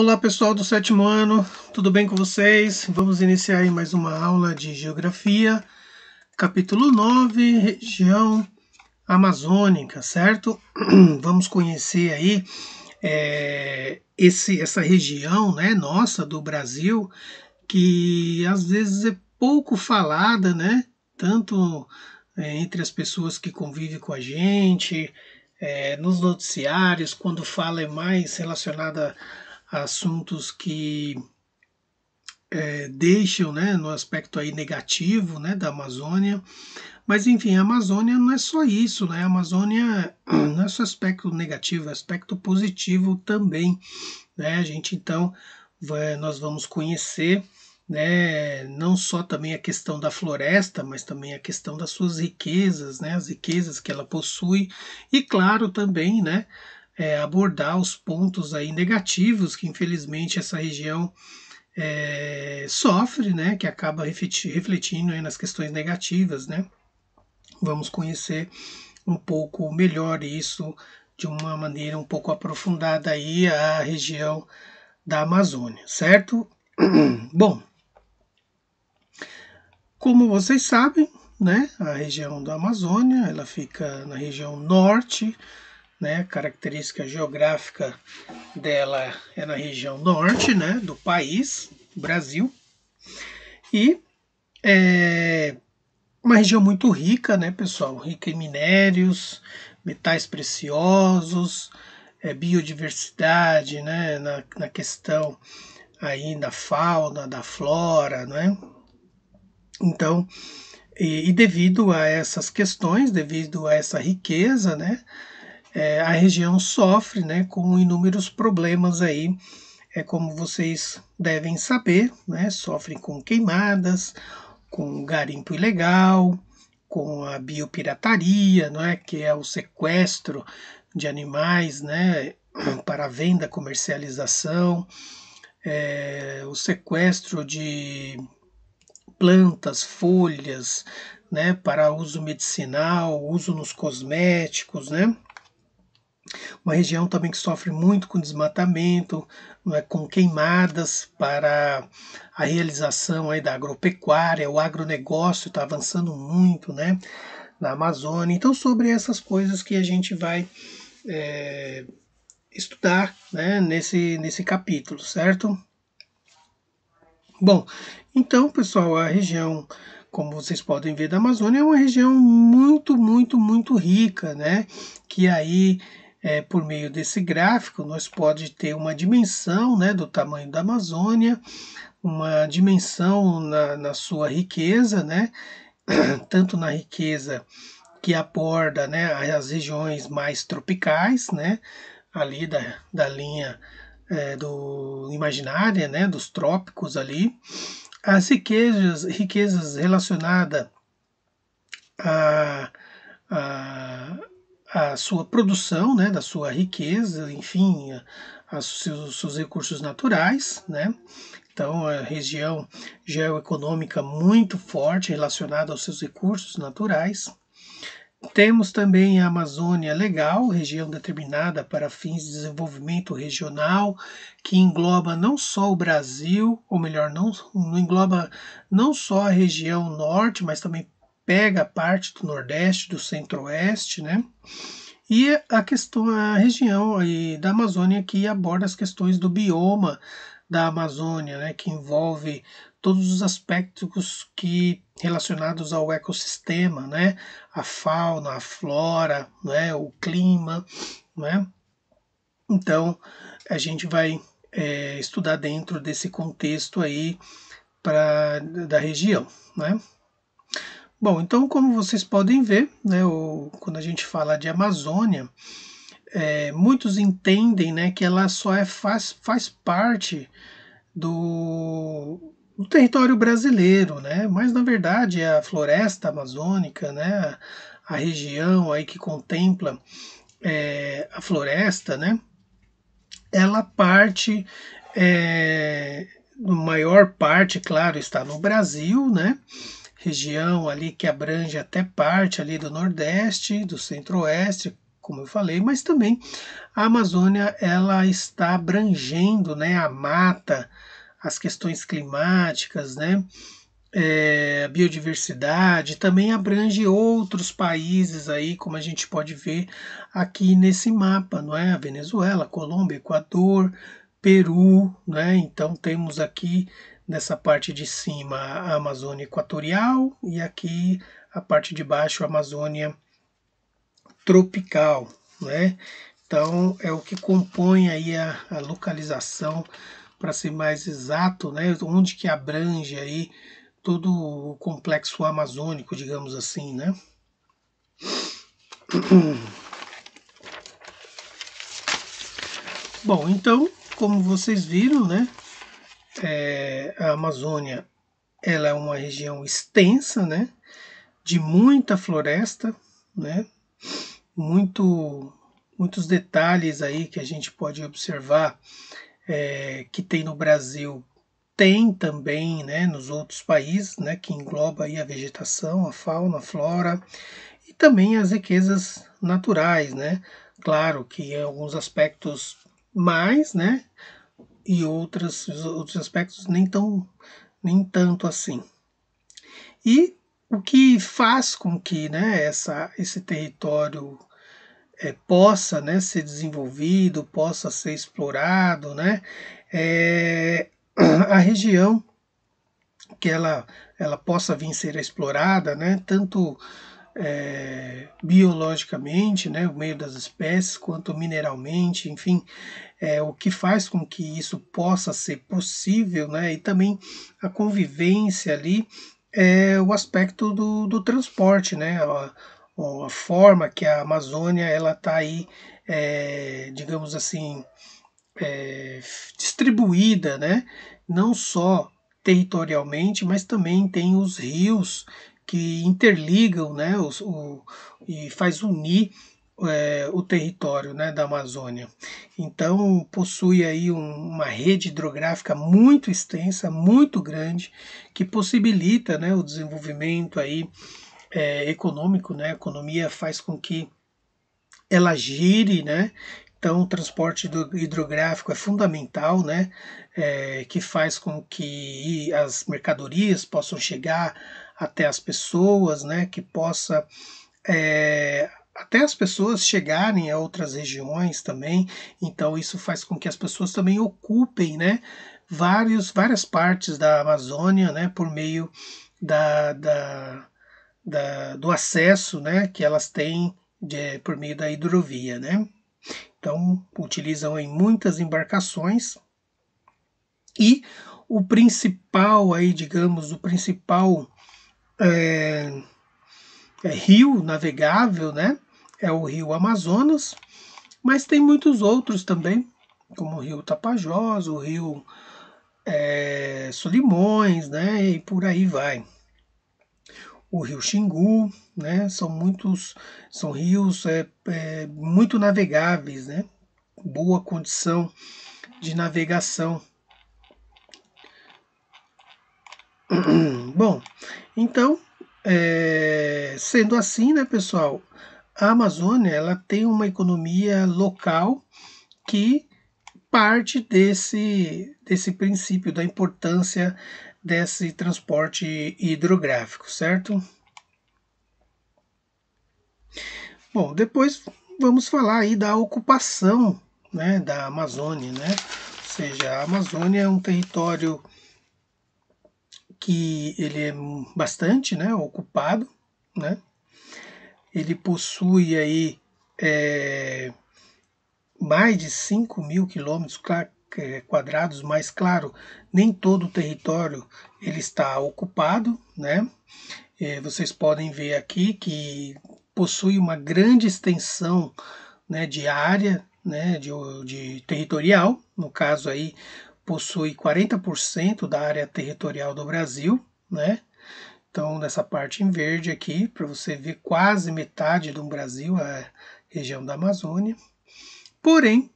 Olá pessoal do sétimo ano, tudo bem com vocês? Vamos iniciar mais uma aula de Geografia, capítulo 9, região amazônica, certo? Vamos conhecer aí é, esse, essa região né, nossa do Brasil, que às vezes é pouco falada, né? Tanto é, entre as pessoas que convivem com a gente, é, nos noticiários, quando fala é mais relacionada a assuntos que é, deixam né, no aspecto aí negativo né, da Amazônia. Mas enfim, a Amazônia não é só isso, né? A Amazônia não é só aspecto negativo, é aspecto positivo também. Né? A gente então vai, nós vamos conhecer né, não só também a questão da floresta, mas também a questão das suas riquezas, né, as riquezas que ela possui, e claro também, né, é, abordar os pontos aí negativos que infelizmente essa região é, sofre, né, que acaba refletindo nas questões negativas, né. Vamos conhecer um pouco melhor isso de uma maneira um pouco aprofundada aí a região da Amazônia, certo? Bom, como vocês sabem, né, a região da Amazônia, ela fica na região norte né? A característica geográfica dela é na região norte né, do país, Brasil. E é uma região muito rica, né, pessoal? Rica em minérios, metais preciosos, é, biodiversidade, né, na, na questão aí da fauna, da flora, né? Então, e, e, devido a essas questões, devido a essa riqueza, né, é, a região sofre né, com inúmeros problemas aí, é como vocês devem saber, né, sofre com queimadas, com garimpo ilegal, com a biopirataria, não é, que é o sequestro de animais, né, para venda, comercialização, é, o sequestro de plantas, folhas, né, para uso medicinal, uso nos cosméticos, né? Uma região também que sofre muito com desmatamento, né, com queimadas para a realização aí da agropecuária, o agronegócio está avançando muito né, na Amazônia. Então, sobre essas coisas que a gente vai é, estudar né, nesse, nesse capítulo, certo? Bom, então, pessoal, a região como vocês podem ver da Amazônia é uma região muito muito muito rica né que aí é, por meio desse gráfico, nós pode ter uma dimensão né, do tamanho da Amazônia, uma dimensão na, na sua riqueza, né, tanto na riqueza que aborda né, as regiões mais tropicais, né, ali da, da linha é, do imaginária, né, dos trópicos ali, as riquezas, riquezas relacionadas a, a a sua produção, né, da sua riqueza, enfim, os seus, seus, recursos naturais, né? Então, a região geoeconômica muito forte relacionada aos seus recursos naturais. Temos também a Amazônia Legal, região determinada para fins de desenvolvimento regional, que engloba não só o Brasil, ou melhor, não, não engloba não só a região norte, mas também pega parte do Nordeste, do Centro-Oeste, né? E a questão, a região aí da Amazônia que aborda as questões do bioma da Amazônia, né? Que envolve todos os aspectos que relacionados ao ecossistema, né? A fauna, a flora, né? O clima, né? Então a gente vai é, estudar dentro desse contexto aí para da região, né? Bom, então como vocês podem ver, né, o, quando a gente fala de Amazônia, é, muitos entendem né, que ela só é, faz, faz parte do, do território brasileiro, né? mas na verdade é a floresta amazônica, né, a, região aí que contempla é, a floresta, né, ela parte, é, maior parte, claro, está no Brasil, né? região ali que abrange até parte ali do Nordeste, do Centro-Oeste, como eu falei, mas também a Amazônia ela está abrangendo, né, a mata, as questões climáticas, né, é, a biodiversidade, também abrange outros países aí, como a gente pode ver aqui nesse mapa, não é? A Venezuela, Colômbia, Equador, Peru, né? Então temos aqui dessa parte de cima a Amazônia Equatorial e aqui a parte de baixo a Amazônia Tropical, né? Então é o que compõe aí a, a localização, para ser mais exato, né? Onde que abrange aí todo o complexo amazônico, digamos assim, né? Bom, então, como vocês viram, né? é, a Amazônia ela é uma região extensa, né? De muita floresta, né? Muito, muitos detalhes aí que a gente pode observar é, que tem no Brasil tem também né, nos outros países, né, que engloba aí a vegetação, a fauna, a flora e também as riquezas naturais, né? Claro que em alguns aspectos mais, né, e outros outros aspectos nem tão nem tanto assim. E o que faz com que né, essa, esse território é, possa né, ser desenvolvido, possa ser explorado, né, é, a região que ela, ela possa vir ser explorada, né, tanto é, biologicamente, né, o meio das espécies, quanto mineralmente, enfim, é, o que faz com que isso possa ser possível, né, e também a convivência ali, é o aspecto do, do transporte, né, a, a forma que a Amazônia ela está aí, é, digamos assim, é, distribuída, né, não só territorialmente, mas também tem os rios que interligam né, o, e faz unir é, o território né, da Amazônia. Então possui aí um, uma rede hidrográfica muito extensa, muito grande, que possibilita né, o desenvolvimento aí, é, econômico. Né? A economia faz com que ela gire, né? Então, o transporte hidrográfico é fundamental, né? É, que faz com que as mercadorias possam chegar até as pessoas, né, que possa é, até as pessoas chegarem a outras regiões também. Então isso faz com que as pessoas também ocupem, né, vários, várias partes da Amazônia, né, por meio da, da, da do acesso, né, que elas têm de, por meio da hidrovia, né. Então utilizam em muitas embarcações e o principal aí, digamos, o principal é, é rio navegável, né? É o rio Amazonas, mas tem muitos outros também, como o rio Tapajós, o rio é, Solimões, né? E por aí vai. O rio Xingu, né? São muitos, são rios é, é muito navegáveis, né? Boa condição de navegação Bom, então, é, sendo assim, né, pessoal, a Amazônia ela tem uma economia local que parte desse, desse princípio da importância desse transporte hidrográfico, certo? Bom, depois vamos falar aí da ocupação né, da Amazônia, né? Ou seja, a Amazônia é um território que ele é bastante né, ocupado, né? ele possui aí é, mais de 5 mil quilômetros é, quadrados, mas claro, nem todo o território ele está ocupado, né? É, vocês podem ver aqui que possui uma grande extensão né, de área né, de, de territorial, no caso aí possui 40% da área territorial do Brasil, né? Então, nessa parte em verde aqui, para você ver quase metade do Brasil, a é região da Amazônia. Porém,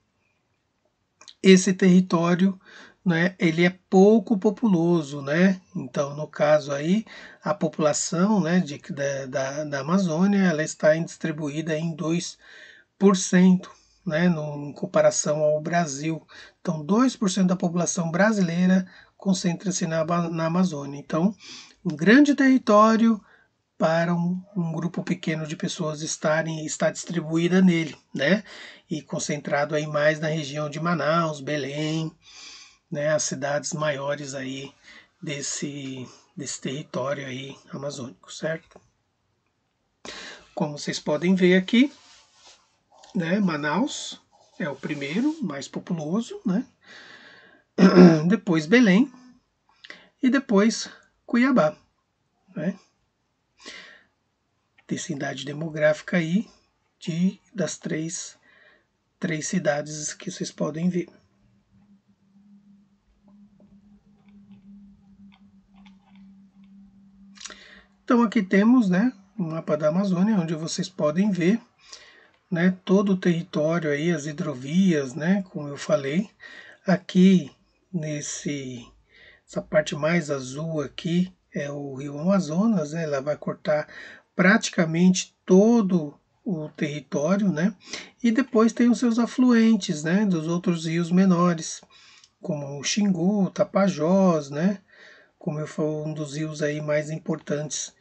esse território né, ele é pouco populoso, né? Então, no caso aí, a população né, de, da, da, da Amazônia ela está distribuída em 2% né, no, em comparação ao Brasil. Então, 2% da população brasileira concentra-se na, na Amazônia. Então, um grande território para um, um, grupo pequeno de pessoas estarem está distribuída nele, né? E concentrado aí mais na região de Manaus, Belém, né? As cidades maiores aí desse desse território aí amazônico, certo? Como vocês podem ver aqui, né? Manaus é o primeiro, mais populoso, né? depois Belém e depois Cuiabá, né? Densidade demográfica aí de das três três cidades que vocês podem ver. Então aqui temos, né, o mapa da Amazônia, onde vocês podem ver né, todo o território aí, as hidrovias, né, como eu falei. Aqui nesse essa parte mais azul aqui é o Rio Amazonas, né, ela vai cortar praticamente todo o território, né? E depois tem os seus afluentes, né, dos outros rios menores, como o Xingu, o Tapajós, né? Como eu falei um dos rios aí mais importantes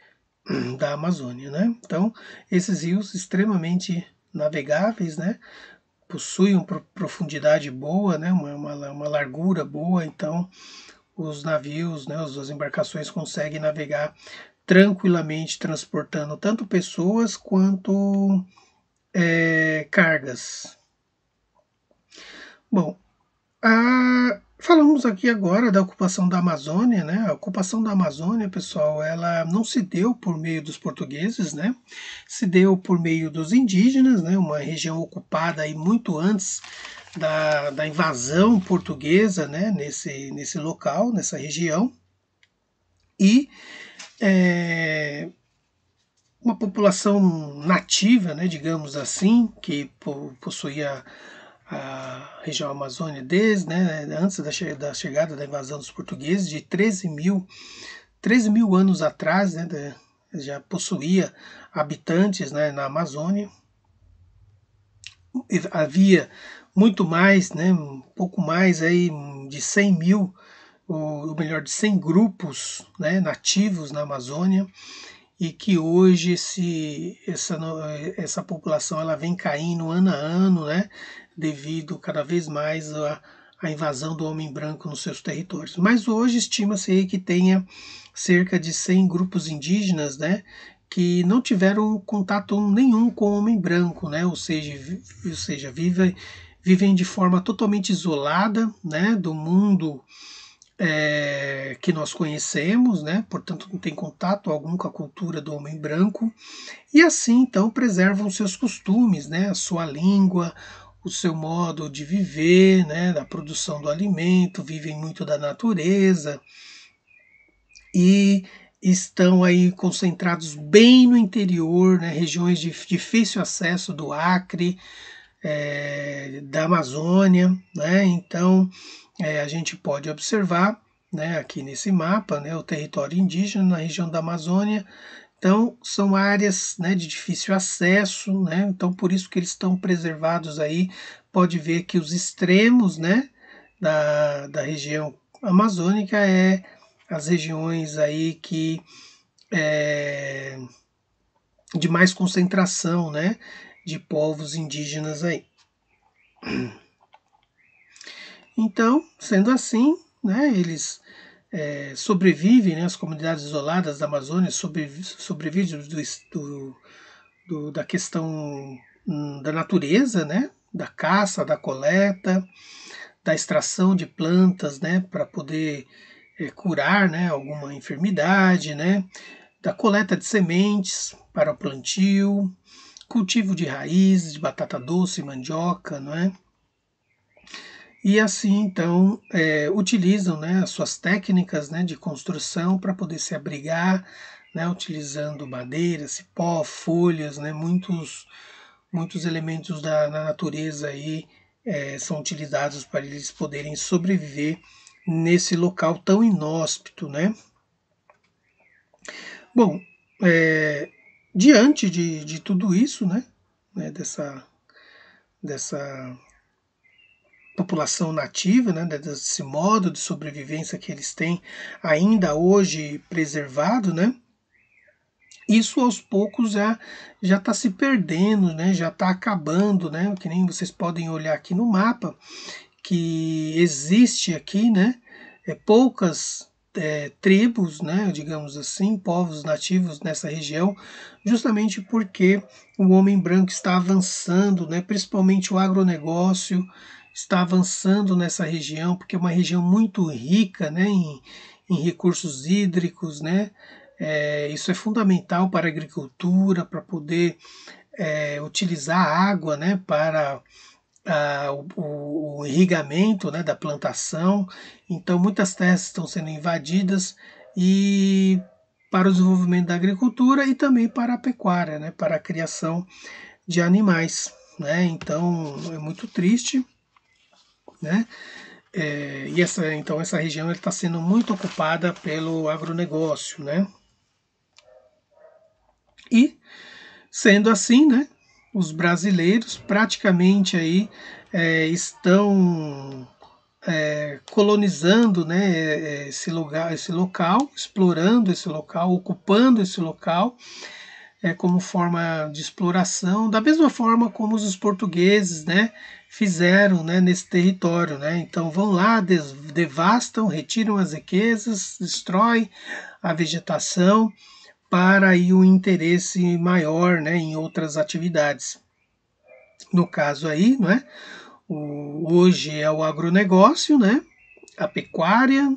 da Amazônia, né? Então, esses rios extremamente navegáveis, né? Possui uma profundidade boa, né? Uma, uma, uma largura boa, então os navios, né, as embarcações conseguem navegar tranquilamente transportando tanto pessoas quanto é, cargas. Bom, a, Falamos aqui agora da ocupação da Amazônia, né? A ocupação da Amazônia, pessoal, ela não se deu por meio dos portugueses, né? Se deu por meio dos indígenas, né? Uma região ocupada aí muito antes da, da invasão portuguesa, né? Nesse, nesse local, nessa região. E é, uma população nativa, né? Digamos assim, que possuía a região Amazônia desde né, antes da, che da, chegada da invasão dos portugueses, de 13 mil, 13 mil anos atrás, né, já possuía habitantes né, na Amazônia. Havia muito mais, né, um pouco mais aí de 100 mil, ou melhor, de 100 grupos né, nativos na Amazônia e que hoje esse, essa, essa população ela vem caindo ano a ano, né? devido cada vez mais à, invasão do homem branco nos seus territórios. Mas hoje estima-se que tenha cerca de 100 grupos indígenas, né, que não tiveram contato nenhum com o homem branco, né? Ou seja, ou seja, vivem vivem de forma totalmente isolada, né, do mundo é, que nós conhecemos, né? Portanto, não tem contato algum com a cultura do homem branco e assim então preservam seus costumes, né? A sua língua, o seu modo de viver, né, da produção do alimento, vivem muito da natureza e estão aí concentrados bem no interior, né, regiões de difícil acesso do Acre, é, da Amazônia, né? Então é, a gente pode observar, né, aqui nesse mapa, né, o território indígena na região da Amazônia então, são áreas né, de difícil acesso, né? então por isso que eles estão preservados aí. Pode ver que os extremos né, da, da região amazônica é as regiões aí que é, de mais concentração né, de povos indígenas aí. Então, sendo assim, né, eles é, sobrevivem, né, as comunidades isoladas da Amazônia sobrevi sobrevivem do, do, do, da questão hum, da natureza, né, da caça, da coleta, da extração de plantas, né, para poder é, curar, né, alguma enfermidade, né, da coleta de sementes para o plantio, cultivo de raízes, de batata doce, mandioca, não é? e assim então é, utilizam né, as suas técnicas né, de construção para poder se abrigar, né, utilizando madeira, cipó, folhas, né, muitos, muitos elementos da, natureza aí, é, são utilizados para eles poderem sobreviver nesse local tão inóspito. Né? Bom, é, diante de, de tudo isso, né, né dessa, dessa população nativa, né, desse modo de sobrevivência que eles têm ainda hoje preservado, né, isso aos poucos já já está se perdendo, né, já está acabando, né, que nem vocês podem olhar aqui no mapa que existe aqui, né, é, poucas é, tribos, né, digamos assim, povos nativos nessa região, justamente porque o homem branco está avançando, né, principalmente o agronegócio está avançando nessa região, porque é uma região muito rica né, em, em recursos hídricos. Né? É, isso é fundamental para a agricultura, para poder é, utilizar a água né, para a, o, o, irrigamento né, da plantação. Então, muitas terras estão sendo invadidas e para o desenvolvimento da agricultura e também para a pecuária, né, para a criação de animais. Né? Então, é muito triste né? É, e essa, então essa região está sendo muito ocupada pelo agronegócio, né? E sendo assim, né? Os brasileiros praticamente aí é, estão é, colonizando né, é, é, esse lugar, esse local, explorando esse local, ocupando esse local é, como forma de exploração, da mesma forma como os portugueses né, fizeram né, nesse território. Né? Então vão lá, devastam, retiram as riquezas, destroem a vegetação para aí o um interesse maior né, em outras atividades. No caso aí, né, o, hoje é o agronegócio, né, a pecuária,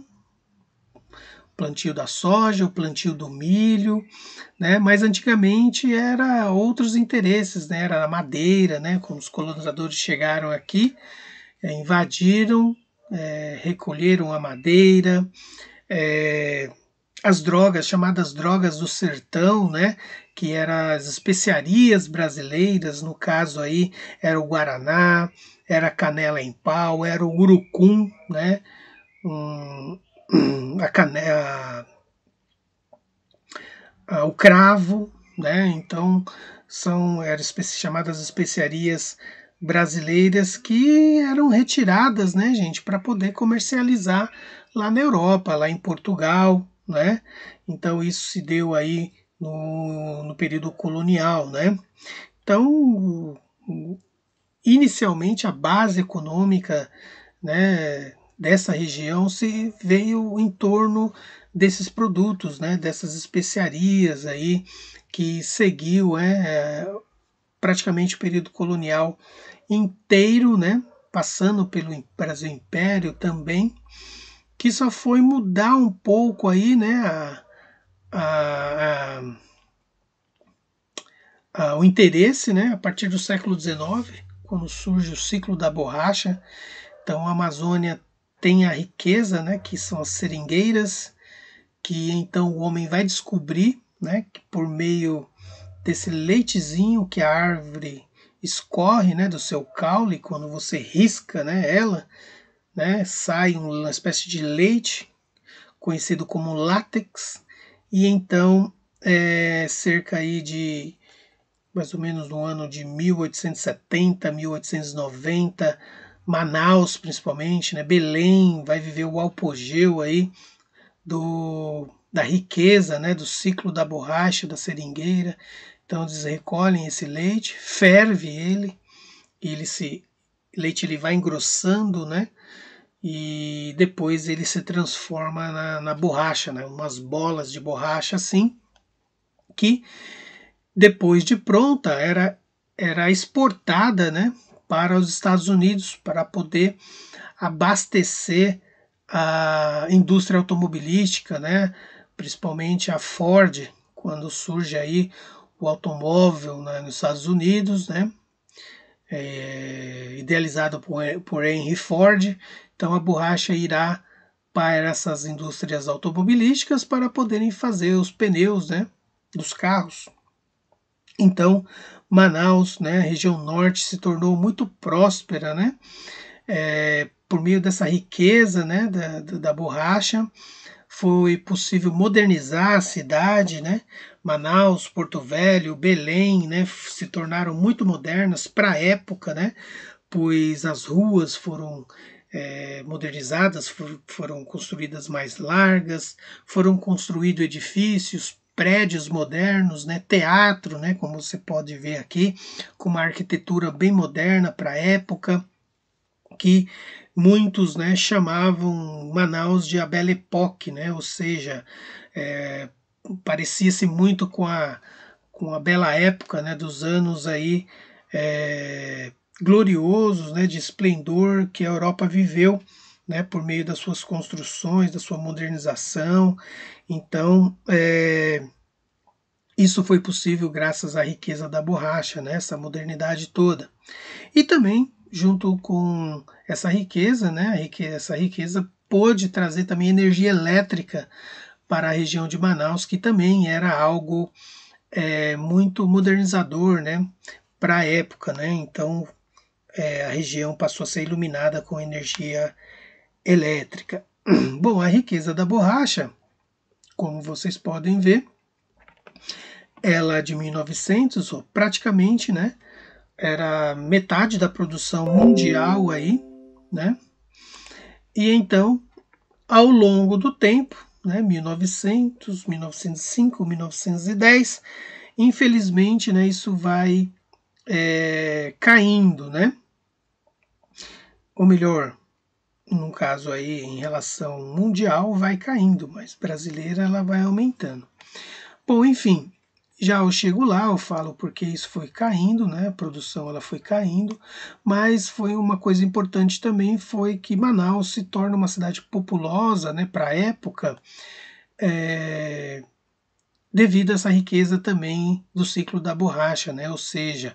plantio da soja, o plantio do milho, né? Mas antigamente era outros interesses, né? Era a madeira, né? Quando os colonizadores chegaram aqui, eh, invadiram, é, recolheram a madeira, é, as drogas, chamadas drogas do sertão, né? Que eram as especiarias brasileiras, no caso aí era o Guaraná, era a canela em pau, era o urucum, né? a, a, a, o cravo, né? Então são eram chamadas especiarias brasileiras que eram retiradas, né, gente, para poder comercializar lá na Europa, lá em Portugal, né? Então isso se deu aí no, no período colonial, né? Então inicialmente a base econômica, né, dessa região se veio em torno desses produtos, né, dessas especiarias aí que seguiu é, é praticamente o período colonial inteiro, né, passando pelo Brasil Império também, que só foi mudar um pouco aí, né, a, a, a, o interesse, né, a partir do século XIX, quando surge o ciclo da borracha. Então a Amazônia tem a riqueza, né, que são as seringueiras, que então o homem vai descobrir, né, que por meio desse leitezinho que a árvore escorre, né, do seu caule quando você risca, né, ela, né, sai uma espécie de leite conhecido como látex e então é, cerca aí de mais ou menos no ano de 1870, 1890 Manaus, principalmente, né? Belém vai viver o apogeu aí do, da riqueza, né? Do ciclo da borracha, da seringueira. Então eles recolhem esse leite, ferve ele, e ele se leite ele vai engrossando, né? E depois ele se transforma na, na borracha, né? Umas bolas de borracha assim, que depois de pronta era era exportada, né? para os Estados Unidos para poder abastecer a indústria automobilística, né? principalmente a Ford, quando surge aí o automóvel né, nos Estados Unidos, né? É, idealizado por, por Henry Ford. Então a borracha irá para essas indústrias automobilísticas para poderem fazer os pneus né, dos carros. Então, Manaus, né, a região norte, se tornou muito próspera, né, é, por meio dessa riqueza, né, da, da borracha, foi possível modernizar a cidade, né, Manaus, Porto Velho, Belém, né, se tornaram muito modernas para a época, né, pois as ruas foram é, modernizadas, foram construídas mais largas, foram construídos edifícios, prédios modernos, né, teatro, né, como você pode ver aqui, com uma arquitetura bem moderna para a época, que muitos né, chamavam Manaus de a Belle Époque, né, ou seja, é, parecia-se muito com a, com a bela época né, dos anos aí é, gloriosos, né, de esplendor que a Europa viveu né, por meio das suas construções, da sua modernização. Então, é, isso foi possível graças à riqueza da borracha, né, essa modernidade toda. E também, junto com essa riqueza, né, essa riqueza pôde trazer também energia elétrica para a região de Manaus, que também era algo é, muito modernizador né, para a época. Né? Então, é, a região passou a ser iluminada com energia elétrica elétrica. Bom, a riqueza da borracha, como vocês podem ver, ela é de 1900, ou praticamente, né? Era metade da produção mundial aí, né? E então, ao longo do tempo, né, 1900, 1905, 1910, infelizmente, né, isso vai é, caindo, né? Ou melhor, no caso aí em relação mundial vai caindo, mas brasileira ela vai aumentando. Bom, enfim, já eu chego lá, eu falo porque isso foi caindo, né? A produção ela foi caindo, mas foi uma coisa importante também foi que Manaus se torna uma cidade populosa, né? Para a época, é, devido a essa riqueza também do ciclo da borracha, né? Ou seja,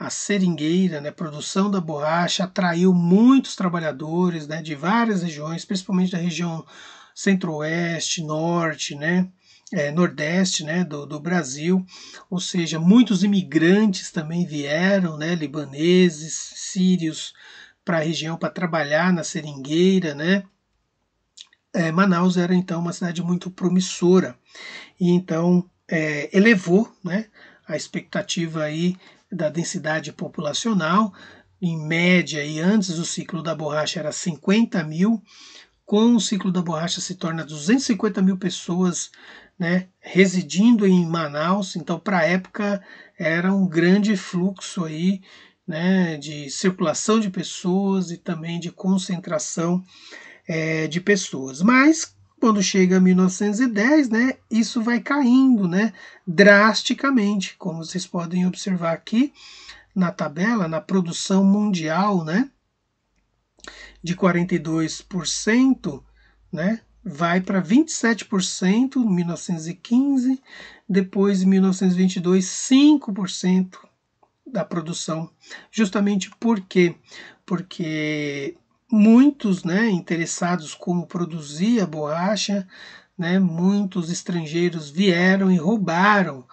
a seringueira, né, produção da borracha, atraiu muitos trabalhadores né, de várias regiões, principalmente da região centro-oeste, norte, né, é, nordeste né, do, do, Brasil, ou seja, muitos imigrantes também vieram, né, libaneses, sírios, para a região para trabalhar na seringueira, né, é, Manaus era então uma cidade muito promissora e então é, elevou né, a expectativa aí da densidade populacional, em média, e antes o ciclo da borracha era 50 mil, com o ciclo da borracha se torna 250 mil pessoas né, residindo em Manaus, então para a época era um grande fluxo aí, né, de circulação de pessoas e também de concentração é, de pessoas. Mas quando chega a 1910, né, isso vai caindo né, drasticamente, como vocês podem observar aqui na tabela, na produção mundial né, de 42%, né, vai para 27% em 1915, depois em 1922, 5% da produção. Justamente por quê? Porque muitos né, interessados como produzir a borracha, né, muitos estrangeiros vieram e roubaram,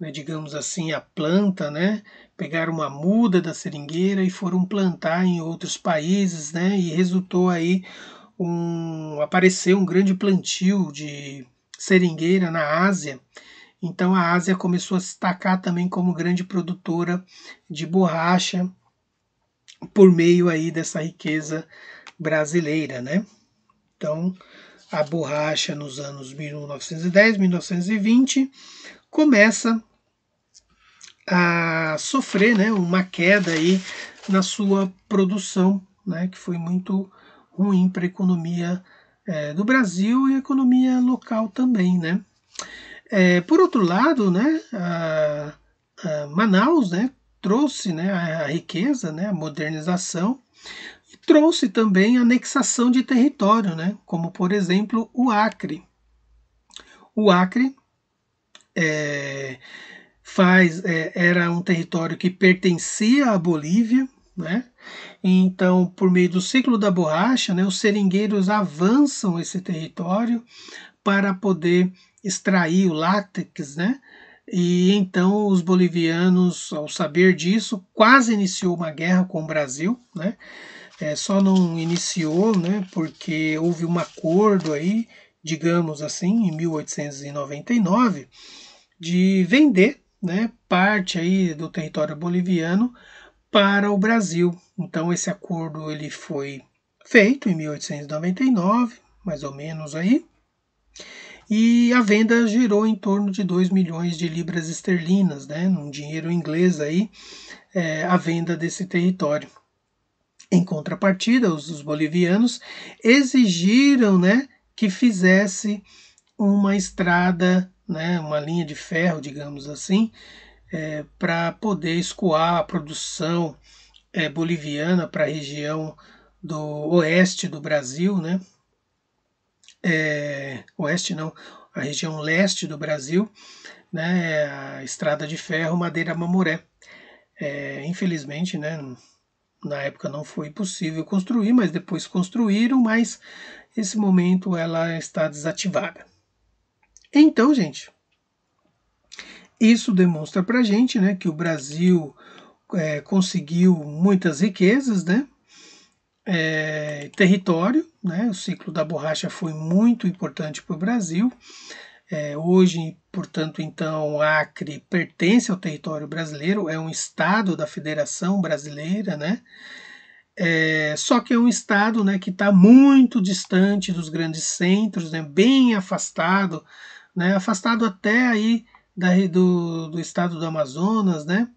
né, digamos assim, a planta, né, pegaram uma muda da seringueira e foram plantar em outros países, né, e resultou aí um apareceu um grande plantio de seringueira na Ásia. Então a Ásia começou a se destacar também como grande produtora de borracha por meio aí dessa riqueza brasileira, né? Então, a borracha nos anos 1910, 1920 começa a sofrer, né, uma queda aí na sua produção, né, que foi muito ruim para a economia é, do Brasil e a economia local também, né? É, por outro lado, né, a, a Manaus, né, trouxe né, a riqueza, né, a modernização, e trouxe também a anexação de território, né, como por exemplo o Acre. O Acre é, faz, é, era um território que pertencia à Bolívia, né? Então, por meio do ciclo da borracha, né, os seringueiros avançam esse território para poder extrair o látex, né? E então os bolivianos, ao saber disso, quase iniciou uma guerra com o Brasil, né? É, só não iniciou, né? Porque houve um acordo aí, digamos assim, em 1899, de vender, né? Parte aí do território boliviano para o Brasil. Então esse acordo ele foi feito em 1899, mais ou menos aí e a venda girou em torno de 2 milhões de libras esterlinas, né, num dinheiro inglês aí, é, a venda desse território. Em contrapartida, os, os bolivianos exigiram né, que fizesse uma estrada, né, uma linha de ferro, digamos assim, é, para poder escoar a produção é, boliviana para a região do oeste do Brasil, né, é, oeste não, a região leste do Brasil, né, é a estrada de ferro Madeira Mamoré. É, infelizmente, né, na época não foi possível construir, mas depois construíram, mas esse momento ela está desativada. Então, gente, isso demonstra para gente, né, que o Brasil é, conseguiu muitas riquezas, né, é, território, né? o ciclo da borracha foi muito importante para o Brasil. É, hoje, portanto, então, Acre pertence ao território brasileiro, é um estado da Federação Brasileira, né? É, só que é um estado né, que está muito distante dos grandes centros, né, bem afastado, né, afastado até aí da, do, do estado do Amazonas, né?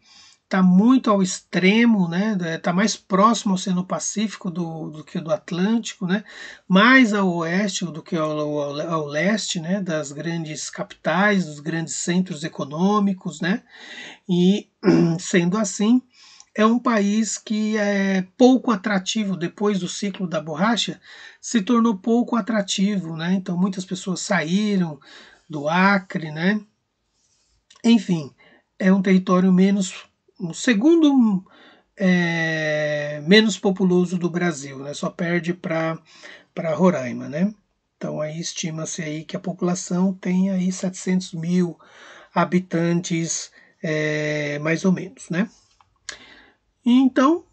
está muito ao extremo, né? Está é, mais próximo ao Oceano Pacífico do, do que do Atlântico, né? Mais ao oeste do que ao, ao, ao, leste, né? Das grandes capitais, dos grandes centros econômicos, né? E sendo assim, é um país que é pouco atrativo depois do ciclo da borracha, se tornou pouco atrativo, né? Então muitas pessoas saíram do Acre, né? Enfim, é um território menos o segundo é, menos populoso do Brasil, né? só perde para Roraima. Né? Então aí estima-se aí que a população tem aí 700 mil habitantes, é, mais ou menos. Né? Então,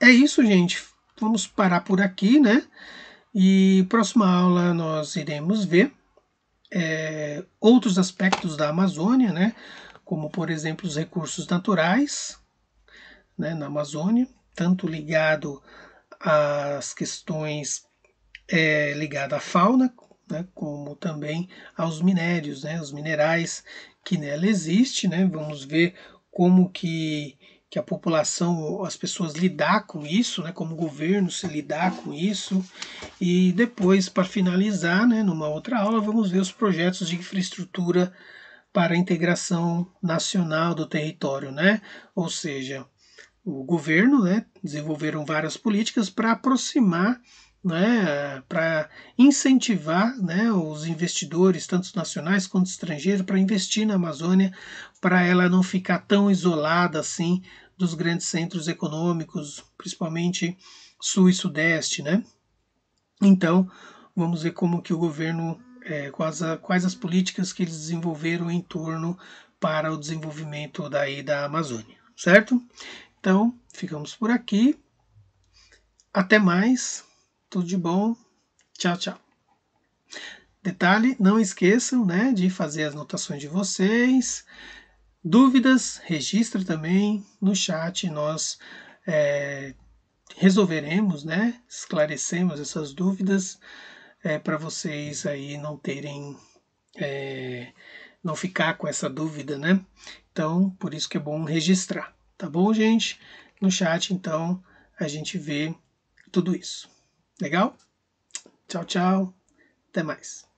é isso, gente. Vamos parar por aqui, né? E próxima aula nós iremos ver é, outros aspectos da Amazônia, né? como por exemplo os recursos naturais né, na Amazônia, tanto ligado às questões é, ligadas à fauna, né, como também aos minérios, né, os minerais que nela existe, né, vamos ver como que, que a população, as pessoas lidar com isso, né, como o governo se lidar com isso, e depois, para finalizar, né, numa outra aula, vamos ver os projetos de infraestrutura para a integração nacional do território, né? Ou seja, o governo, né, desenvolveram várias políticas para aproximar, né, para incentivar, né, os investidores, tanto nacionais quanto estrangeiros, para investir na Amazônia, para ela não ficar tão isolada assim dos grandes centros econômicos, principalmente sul e sudeste, né? Então, vamos ver como que o governo é, quais, a, quais as políticas que eles desenvolveram em torno para o desenvolvimento daí da Amazônia, certo? Então, ficamos por aqui. Até mais. Tudo de bom. Tchau, tchau. Detalhe, não esqueçam né, de fazer as notações de vocês. Dúvidas, registre também no chat. Nós é, resolveremos, né, esclarecemos essas dúvidas é, para vocês aí não terem, é, não ficar com essa dúvida, né? Então, por isso que é bom registrar, tá bom, gente? No chat, então, a gente vê tudo isso. Legal? Tchau, tchau. Até mais.